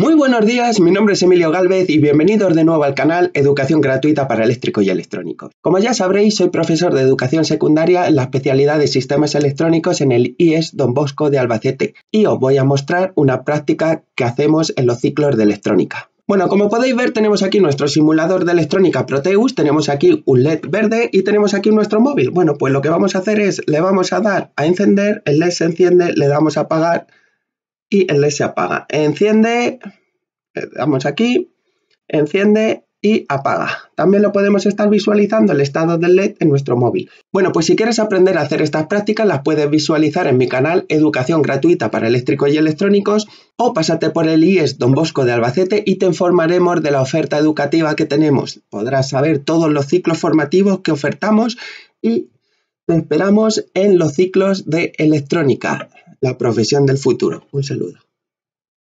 Muy buenos días, mi nombre es Emilio Galvez y bienvenidos de nuevo al canal Educación Gratuita para Eléctrico y Electrónico. Como ya sabréis, soy profesor de educación secundaria en la especialidad de sistemas electrónicos en el IES Don Bosco de Albacete y os voy a mostrar una práctica que hacemos en los ciclos de electrónica. Bueno, como podéis ver tenemos aquí nuestro simulador de electrónica Proteus, tenemos aquí un LED verde y tenemos aquí nuestro móvil. Bueno, pues lo que vamos a hacer es le vamos a dar a encender, el LED se enciende, le damos a apagar y el LED se apaga. Enciende, damos aquí, enciende y apaga. También lo podemos estar visualizando el estado del LED en nuestro móvil. Bueno, pues si quieres aprender a hacer estas prácticas, las puedes visualizar en mi canal Educación Gratuita para Eléctricos y Electrónicos o pásate por el IES Don Bosco de Albacete y te informaremos de la oferta educativa que tenemos. Podrás saber todos los ciclos formativos que ofertamos y te esperamos en los ciclos de electrónica la profesión del futuro. Un saludo.